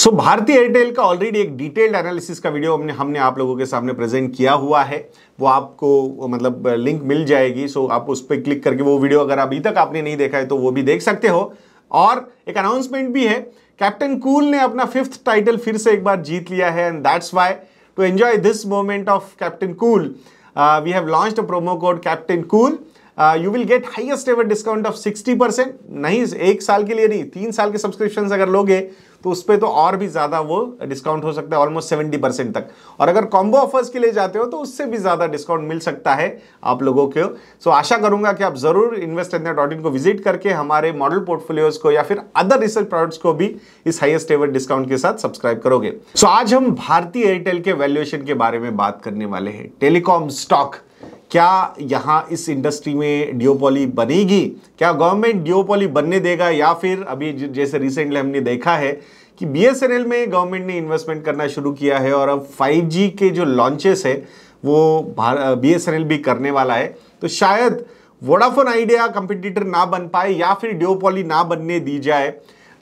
सो भारतीय एयरटेल का ऑलरेडी एक डिटेल्ड एनालिसिस का वीडियो हमने हमने आप लोगों के सामने प्रेजेंट किया हुआ है वो आपको मतलब लिंक मिल जाएगी सो आप उस पर क्लिक करके वो वीडियो अगर अभी तक आपने नहीं देखा है तो वो भी देख सकते हो और एक अनाउंसमेंट भी है कैप्टन कूल ने अपना फिफ्थ टाइटल फिर से एक बार जीत लिया है and that's why to enjoy this moment of captain cool we have launch a promo code captain cool you will get highest ever discount of 60 percent नहीं एक साल के लिए नहीं तीन साल के सब्सक्रिप्शन अगर लोगे तो उस पर तो और भी ज़्यादा वो डिस्काउंट हो सकता है ऑलमोस्ट 70 परसेंट तक और अगर कॉम्बो ऑफर्स के लिए जाते हो तो उससे भी ज़्यादा डिस्काउंट मिल सकता है आप लोगों को सो so, आशा करूंगा कि आप ज़रूर इन्वेस्ट इंडिया डॉट इन को विजिट करके हमारे मॉडल पोर्टफोलियोज को या फिर अदर रिसर्च प्रोडक्ट्स को भी इस हाइएस्ट एवर डिस्काउंट के साथ सब्सक्राइब करोगे सो so, आज हम भारतीय एयरटेल के वैल्यूएशन के बारे में बात करने वाले हैं टेलीकॉम स्टॉक क्या यहाँ इस इंडस्ट्री में डिओपॉली बनेगी क्या गवर्नमेंट डियोपोली बनने देगा या फिर अभी जैसे रिसेंटली हमने देखा है कि बी में गवर्नमेंट ने इन्वेस्टमेंट करना शुरू किया है और अब 5G के जो लॉन्चेस है वो बी भी करने वाला है तो शायद वोडाफोन आइडिया कंपिटिटर ना बन पाए या फिर डियोपोली ना बनने दी जाए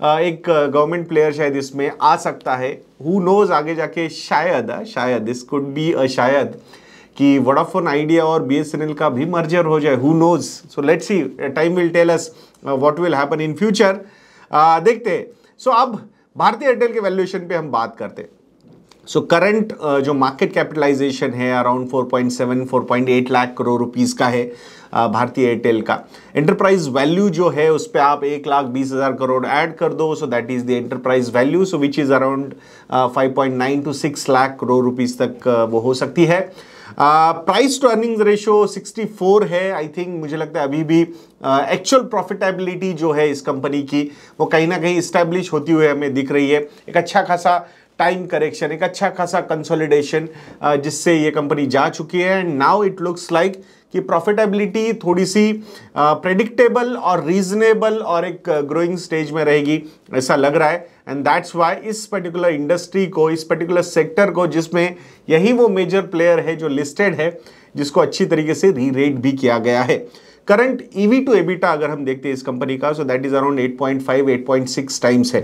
एक गवर्नमेंट प्लेयर शायद इसमें आ सकता है हु नोज आगे जाके शायद शायद दिस कुड बी अ शायद कि वोडाफोन आइडिया और बी का भी मर्जर हो जाए who knows so let see time will tell us what will happen in future देखते सो so, अब भारतीय एयरटेल के वैल्यूएशन पे हम बात करते सो so, करंट uh, जो मार्केट कैपिटलाइजेशन है अराउंड 4.7 4.8 लाख करोड़ रुपीस का है uh, भारतीय एयरटेल का एंटरप्राइज वैल्यू जो है उस पर आप एक लाख बीस हज़ार करोड़ ऐड कर दो so that is the enterprise value so which is around 5.9 to 6 lakh crore rupees तक uh, वो हो सकती है uh, price to earning ratio 64 है आई थिंक मुझे लगता है अभी भी एक्चुअल uh, प्रॉफिटेबिलिटी जो है इस कंपनी की वो कहीं ना कहीं इस्टेब्लिश होती हुई हमें दिख रही है एक अच्छा खासा टाइम करेक्शन एक अच्छा खासा कंसोलिडेशन जिससे ये कंपनी जा चुकी है and now it looks like कि प्रॉफिटेबिलिटी थोड़ी सी प्रेडिक्टेबल और रीजनेबल और एक ग्रोइंग स्टेज में रहेगी ऐसा लग रहा है एंड दैट्स वाई इस पर्टिकुलर इंडस्ट्री को इस पर्टिकुलर सेक्टर को जिसमें यही वो मेजर प्लेयर है जो लिस्टेड है जिसको अच्छी तरीके से री रेट भी किया गया है करंट ईवी टू एबिटा अगर हम देखते हैं इस कंपनी का so that is around 8.5 8.6 times है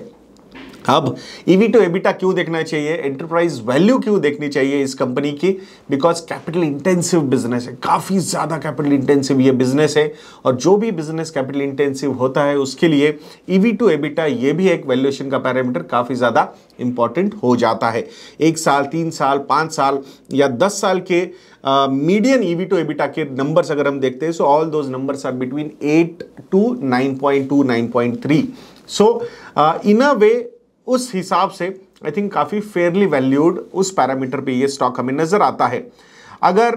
अब ईवी टू एबिटा क्यों देखना चाहिए एंटरप्राइज वैल्यू क्यों देखनी चाहिए इस कंपनी की बिकॉज कैपिटल इंटेंसिव बिजनेस है काफ़ी ज़्यादा कैपिटल इंटेंसिव ये बिजनेस है और जो भी बिजनेस कैपिटल इंटेंसिव होता है उसके लिए ईवी टू एबिटा ये भी एक वैल्यूएशन का पैरामीटर काफ़ी ज़्यादा इंपॉर्टेंट हो जाता है एक साल तीन साल पाँच साल या दस साल के मीडियन ईवी टू एबिटा के नंबर्स अगर हम देखते हैं so all those numbers are between eight to nine point two nine point three so in a way उस हिसाब से आई थिंक काफ़ी फेयरली वैल्यूड उस पैरामीटर पे ये स्टॉक हमें नज़र आता है अगर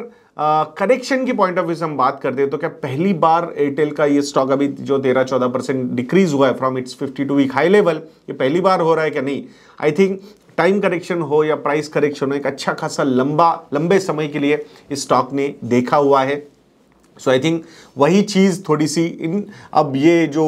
करेक्शन की पॉइंट ऑफ व्यू से हम बात करते हैं तो क्या पहली बार एयरटेल का ये स्टॉक अभी जो तेरह चौदह परसेंट डिक्रीज हुआ है from its fifty two week high level ये पहली बार हो रहा है क्या नहीं आई थिंक टाइम करेक्शन हो या प्राइस करेक्शन हो एक अच्छा खासा लंबा लंबे समय के लिए इस स्टॉक ने देखा हुआ है सो आई थिंक वही चीज़ थोड़ी सी इन अब ये जो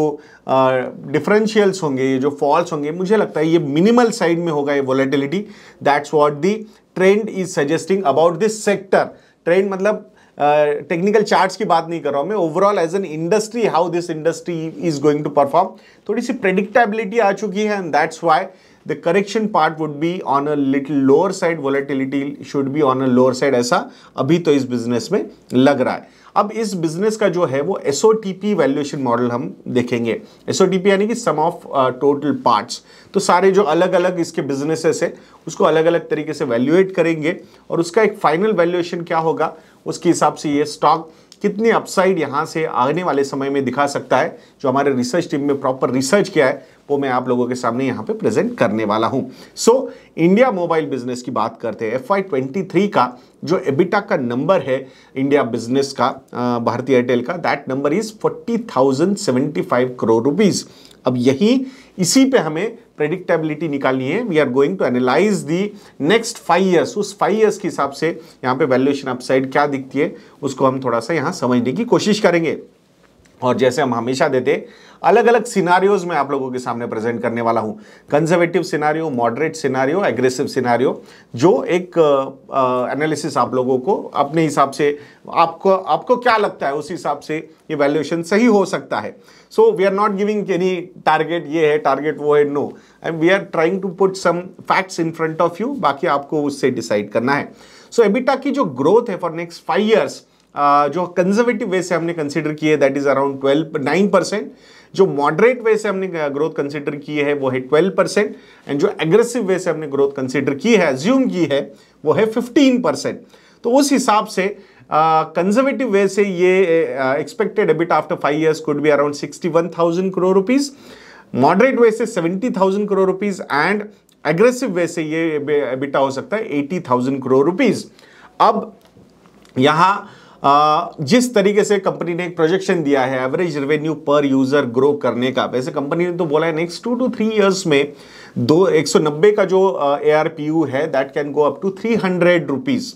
डिफरेंशियल्स होंगे ये जो फॉल्स होंगे मुझे लगता है ये मिनिमल साइड में होगा ये volatility that's what the trend is suggesting about this sector trend मतलब टेक्निकल uh, चार्ट्स की बात नहीं कर रहा हूँ मैं overall as an industry how this industry is going to perform थोड़ी सी प्रेडिक्टेबिलिटी आ चुकी है and that's why the correction part would be on a little lower side volatility should be on a lower side ऐसा अभी तो इस business में लग रहा है अब इस बिजनेस का जो है वो S O T P valuation model हम देखेंगे एस ओ टी पी यानी कि सम ऑफ टोटल पार्ट्स तो सारे जो अलग अलग इसके बिजनेसेस है उसको अलग अलग तरीके से वैल्यूएट करेंगे और उसका एक फाइनल वैल्यूएशन क्या होगा उसके हिसाब से ये स्टॉक कितनी अपसाइड यहाँ से आने वाले समय में दिखा सकता है जो हमारे रिसर्च टीम में प्रॉपर रिसर्च किया है वो मैं आप लोगों के सामने यहाँ पे प्रेजेंट करने वाला हूँ सो इंडिया मोबाइल बिजनेस की बात करते हैं एफ आई का जो एबिटा का नंबर है इंडिया बिजनेस का भारतीय एयरटेल का that number is forty thousand seventy five crore rupees अब यही इसी पे हमें प्रेडिक्टेबिलिटी निकालनी है we are going to analyze the next five years उस फाइव ईयर्स के हिसाब से यहाँ पे वैल्यूएशन अपसाइड क्या दिखती है उसको हम थोड़ा सा यहाँ समझने की कोशिश करेंगे और जैसे हम हमेशा देते अलग अलग सिनारियोज में आप लोगों के सामने प्रेजेंट करने वाला हूं conservative scenario moderate scenario aggressive scenario जो एक एनालिसिस आप लोगों को अपने हिसाब से आपको आपको क्या लगता है उस हिसाब से ये वैल्यूएशन सही हो सकता है so we are not giving any target ये है टारगेट वो है no and we are trying to put some facts in front of you बाकी आपको उससे डिसाइड करना है सो so, एबिटा की जो ग्रोथ है फॉर नेक्स्ट फाइव ईयर्स जो कंजर्वेटिव वे से हमने कंसिडर किए that is around twelve nine percent जो मॉडरेट वे से हमने ग्रोथ कंसिडर की है वो है ट्वेल्व परसेंट एंड जो एग्रेसिव वे से हमने ग्रोथ कंसिडर की है ज्यूम की है वो है फिफ्टीन परसेंट तो उस हिसाब से कंजर्वेटिव वे से ये expected EBIT after five years could be around sixty one thousand crore rupees moderate way से seventy thousand crore rupees and aggressive way से ये एबिटा हो सकता है एटी थाउजेंड करोड़ रुपीज़ अब यहाँ जिस तरीके से कंपनी ने एक प्रोजेक्शन दिया है average revenue per user grow करने का वैसे कंपनी ने तो बोला है next two to three years में दो एक सौ नब्बे का जो ए आर पी यू है that can go up to three hundred rupees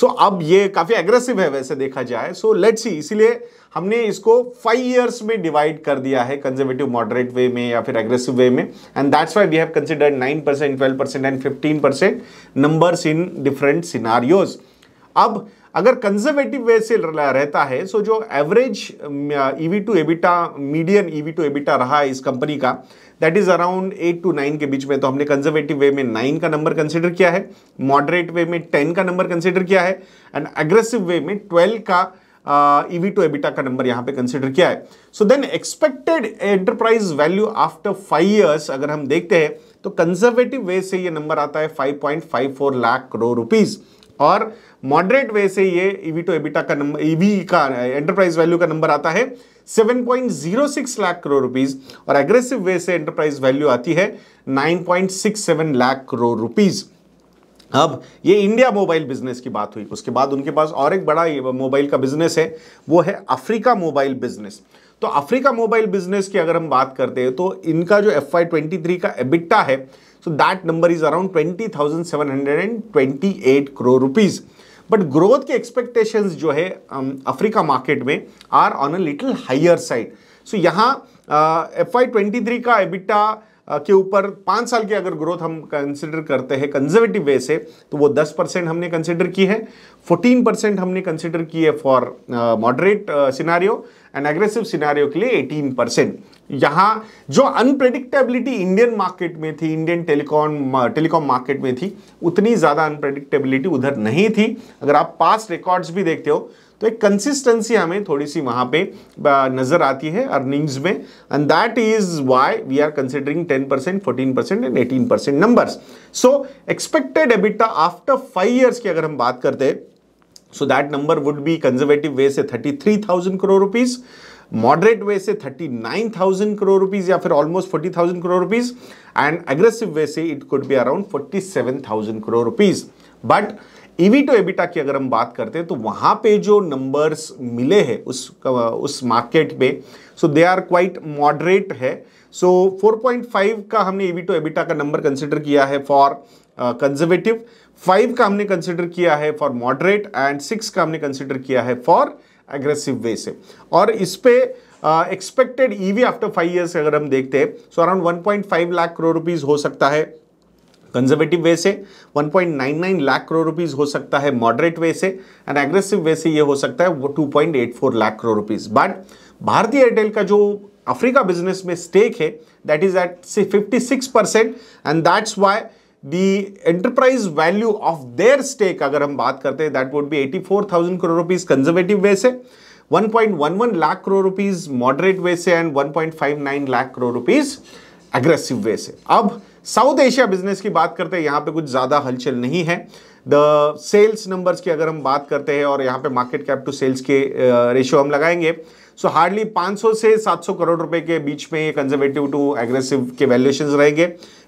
so अब ये काफ़ी एग्रेसिव है वैसे देखा जाए सो लेट्स सी इसीलिए हमने इसको फाइव ईयर्स में डिवाइड कर दिया है कंजर्वेटिव मॉडरेट वे में या फिर एग्रेसिव वे में and that's why we have considered nine percent twelve percent and fifteen percent numbers in different scenarios अब अगर कंजर्वेटिव वे से रहता है सो जो average EV to EBITDA median EV to EBITDA रहा है इस कंपनी का that is around eight to nine के बीच में तो हमने कंजर्वेटिव वे में नाइन का नंबर कंसिडर किया है मॉडरेट वे में टेन का नंबर कंसिडर किया है एंड एग्रेसिव वे में ट्वेल्व का ईवी टू एबिटा का नंबर यहां पे कंसिडर किया है so then expected enterprise value after five years अगर हम देखते हैं तो कंजर्वेटिव वे से ये नंबर आता है 5.54 लाख करोड़ रुपीज़ और मॉडरेट वे से ये ईवी टू एबिटा का नंबर ईवी e का एंटरप्राइज uh, वैल्यू का नंबर आता है 7.06 लाख करोड़ रुपीस और एग्रेसिव वे से एंटरप्राइज वैल्यू आती है 9.67 लाख करोड़ रुपीस अब ये इंडिया मोबाइल बिजनेस की बात हुई उसके बाद उनके पास और एक बड़ा मोबाइल का बिजनेस है वो है अफ्रीका मोबाइल बिजनेस तो अफ्रीका मोबाइल बिजनेस की अगर हम बात करते हैं तो इनका जो एफ आई का एबिट्टा है So seven hundred and twenty eight crore rupees but growth के एक्सपेक्टेशंस जो है अफ्रीका um, मार्केट में are on a little higher side so यहाँ एफ आई ट्वेंटी थ्री का एबिटा uh, के ऊपर पाँच साल की अगर ग्रोथ हम कंसिडर करते हैं कंजर्वेटिव वे से तो वो दस परसेंट हमने कंसिडर की है फोर्टीन परसेंट हमने कंसिडर की है for moderate scenario and aggressive scenario के लिए एटीन परसेंट यहाँ जो अनप्रेडिक्टेबिलिटी इंडियन मार्केट में थी इंडियन टेलीकॉम टेलीकॉम मार्केट में थी उतनी ज़्यादा अनप्रेडिक्टेबिलिटी उधर नहीं थी अगर आप पास रिकॉर्ड्स भी देखते हो तो एक कंसिस्टेंसी हमें थोड़ी सी वहाँ पे नज़र आती है अर्निंग्स में and that is why we are considering ten percent fourteen percent and eighteen percent numbers so expected EBITDA after five years की अगर हम बात करते हैं so that number would be conservative way से 33,000 करोड़ रुपीस मॉडरेट वे से 39,000 crore rupees या फिर almost 40,000 crore rupees and aggressive way से it could be around 47,000 crore rupees but EV to EBITDA की अगर हम बात करते हैं तो वहां पे जो नंबर्स मिले हैं उस उस मार्केट पे so they are quite moderate है सो so, 4.5 का हमने ईवी टू एबिटा का नंबर कंसिडर किया है फॉर कंजर्वेटिव uh, फाइव का हमने कंसिडर किया है फॉर मॉडरेट एंड सिक्स का हमने कंसिडर किया है फॉर एग्रेसिव वे से और इस पे expected EV after five years अगर हम देखते हैं so around 1.5 lakh crore rupees हो सकता है कंजर्वेटिव वे से 1.99 लाख करोड़ रुपीस हो सकता है मॉडरेट वे से एंड एग्रेसिव वे से ये हो सकता है वो 2.84 लाख करोड़ रुपीस बट भारतीय एयरटेल का जो अफ्रीका बिजनेस में स्टेक है that is at fifty six percent and that's why the enterprise value of their stake अगर हम बात करते हैं that would be 84,000 crore rupees conservative way से 1.11 lakh crore rupees moderate way से and 1.59 lakh crore rupees aggressive way से अब साउथ एशिया बिजनेस की बात करते हैं यहाँ पे कुछ ज़्यादा हलचल नहीं है द सेल्स नंबर्स की अगर हम बात करते हैं और यहाँ पे मार्केट कैप टू सेल्स के रेशियो हम लगाएंगे सो हार्डली 500 से 700 करोड़ रुपए के बीच में ये कंजर्वेटिव टू एग्रेसिव के वैल्यूएशन रहेंगे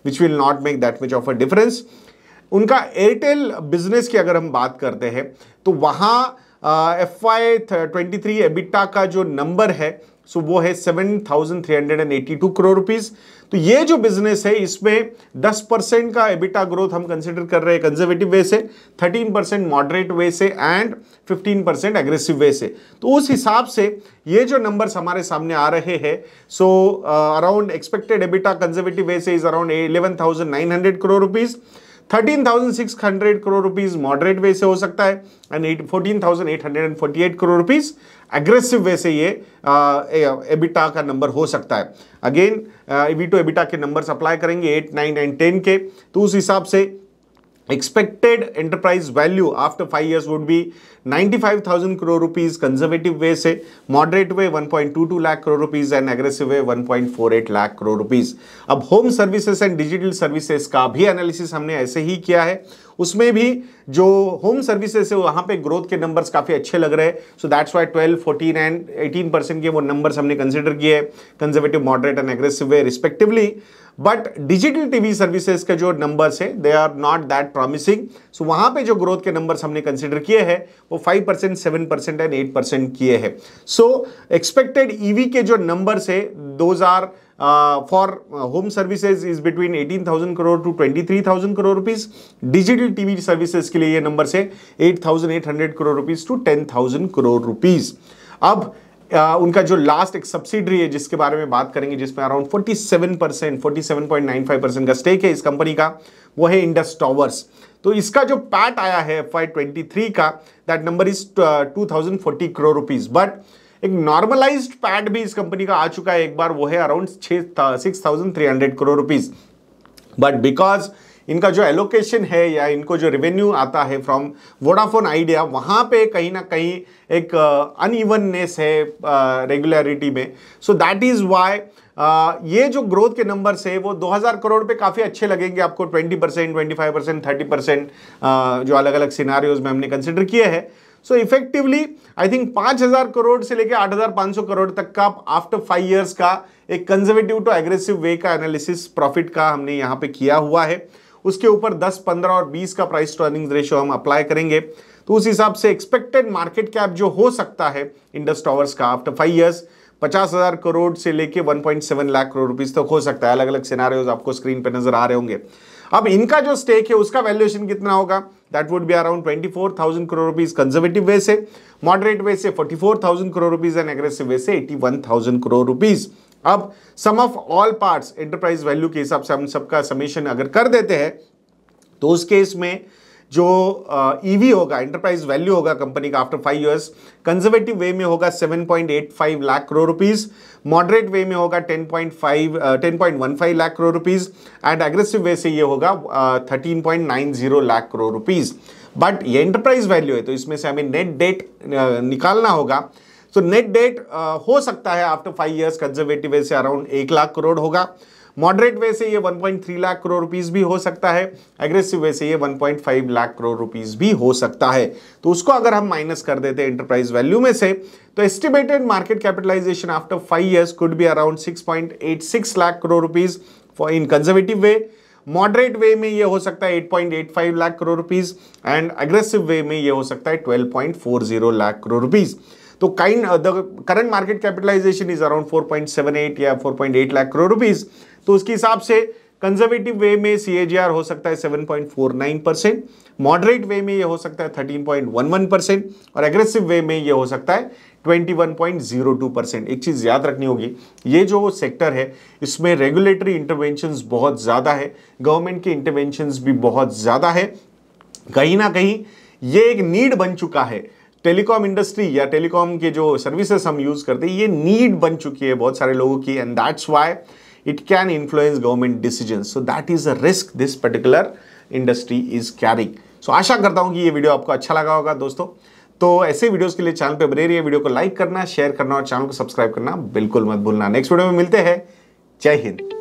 which will not make that much of a difference उनका एयरटेल बिजनेस की अगर हम बात करते हैं तो वहाँ F Y twenty three EBITDA का जो नंबर है सो वो है seven thousand three hundred and eighty two crore rupees तो ये जो बिजनेस है इसमें दस परसेंट का एबिटा ग्रोथ हम कंसिडर कर रहे हैं कंजर्वेटिव वे से थर्टीन परसेंट मॉडरेट वे से and fifteen percent aggressive way से तो उस हिसाब से ये जो नंबर्स हमारे सामने आ रहे हैं so around expected EBITDA conservative way से is around eleven thousand nine hundred crore rupees thirteen thousand six hundred crore rupees moderate way से हो सकता है and fourteen thousand eight hundred and forty eight crore rupees aggressive way से ये EBITDA का number हो सकता है अगेन ईवी एबिटा के नंबर्स अप्लाई करेंगे एट नाइन एंड टेन के तो उस हिसाब से expected enterprise value after 5 years would be 95000 crore rupees conservative way say moderate way 1.22 lakh crore rupees and aggressive way 1.48 lakh crore rupees अब home services and digital services का भी analysis हमने ऐसे ही किया है उसमें भी जो होम सर्विसेज है वहाँ पे ग्रोथ के नंबर्स काफ़ी अच्छे लग रहे हैं so that's why 12, 14 and 18 percent के वो नंबर्स हमने कंसिडर किए conservative moderate and aggressive way respectively but digital TV services के जो नंबर्स है they are not that promising so वहां पे जो ग्रोथ के नंबर्स हमने कंसिडर किए हैं वो five percent seven percent and eight percent किए हैं सो एक्सपेक्टेड ईवी के जो नंबर्स है those are for uh, home services is between 18,000 crore to 23,000 crore rupees. Digital TV services के लिए ये नंबर से 8,800 rupees to ten 10,000 crore rupees अब उनका जो लास्ट एक सब्सिडरी है जिसके बारे में बात करेंगे जिसमें अराउंड 47 परसेंट फोर्टी परसेंट का स्टेक है इस कंपनी का वो है इंडस टॉवर्स तो इसका जो पैट आया है एफ आई का that number is two thousand forty crore rupees but एक नॉर्मलाइज पैट भी इस कंपनी का आ चुका है एक बार वो है around six thousand three hundred crore rupees but because इनका जो एलोकेशन है या इनको जो रेवेन्यू आता है फ्रॉम वोडाफोन आइडिया वहाँ पे कहीं ना कहीं एक अनइवननेस uh, है रेगुलरिटी uh, में सो दैट इज़ वाई ये जो ग्रोथ के नंबर्स है वो 2000 करोड़ पे काफ़ी अच्छे लगेंगे आपको 20 percent twenty five percent thirty percent जो अलग अलग सिनारियोज में हमने कंसिडर किए हैं so effectively I think 5000 crore से लेकर 8500 करोड़ तक का आफ्टर फाइव ईयर्स का एक कंजर्वेटिव टू एग्रेसिव वे का एनालिसिस प्रॉफिट का हमने यहाँ पे किया हुआ है उसके ऊपर 10, 15 और 20 का प्राइस टू अर्निंग रेशियो हम अप्लाई करेंगे तो उस हिसाब से एक्सपेक्टेड मार्केट कैप जो हो सकता है इंडस टावर्स का आफ्टर फाइव ईयर्स पचास हज़ार करोड़ से लेके 1.7 लाख करोड़ रुपीज तक तो हो सकता है अलग अलग सिनारियोज आपको स्क्रीन पर नजर आ रहे होंगे अब इनका जो स्टेक है उसका वैल्यूएशन कितना होगा that would be around 24,000 crore rupees conservative way से मॉडरेट वे से 44,000 crore rupees and aggressive way से 81,000 करोड़ रुपीज अब sum of all parts enterprise value के हिसाब से हम सबका समेशन अगर कर देते हैं तो उस केस में जो ईवी uh, e होगा एंटरप्राइज वैल्यू होगा कंपनी का after five years conservative way में होगा 7.85 lakh crore rupees moderate way में होगा 10.5 10.15 lakh crore rupees and aggressive way से ये होगा uh, 13.90 lakh crore rupees but ये एंटरप्राइज वैल्यू है तो इसमें से हमें नेट डेट निकालना होगा सो नेट डेट हो सकता है after five years conservative way से अराउंड एक लाख करोड़ होगा मॉडरेट वे से ये 1.3 लाख करोड़ रुपीज भी हो सकता है एग्रेसिव वे से ये 1.5 लाख करोड़ रुपीज भी हो सकता है तो उसको अगर हम माइनस कर देते हैं इंटरप्राइज वैल्यू में से तो estimated market capitalization after five years could be around 6.86 lakh crore rupees for in conservative way moderate way में ये हो सकता है 8.85 lakh crore rupees and aggressive way में ये हो सकता है 12.40 लाख करोड़ रुपीज तो kind the current market capitalization is around 4.78 या 4.8 लाख करोड़ रुपीज़ तो उसके हिसाब से कंजर्वेटिव वे में सी हो सकता है 7.49 परसेंट मॉडरेट वे में ये हो सकता है 13.11 परसेंट और एग्रेसिव वे में ये हो सकता है 21.02 परसेंट एक चीज़ याद रखनी होगी ये जो सेक्टर है इसमें रेगुलेटरी इंटरवेंशन बहुत ज़्यादा है गवर्नमेंट के इंटरवेंशन भी बहुत ज़्यादा है कहीं ना कहीं ये एक नीड बन चुका है टेलीकॉम इंडस्ट्री या टेलीकॉम के जो सर्विसेस हम यूज़ करते हैं ये नीड बन चुकी है बहुत सारे लोगों की and that's why it can influence government decision so that is a risk this particular industry is carrying so आशा करता हूँ कि ये वीडियो आपको अच्छा लगा होगा दोस्तों तो ऐसे वीडियोस के लिए चैनल पे बने रहिए वीडियो को लाइक करना शेयर करना और चैनल को सब्सक्राइब करना बिल्कुल मत भूलना नेक्स्ट वीडियो में मिलते हैं जय हिंद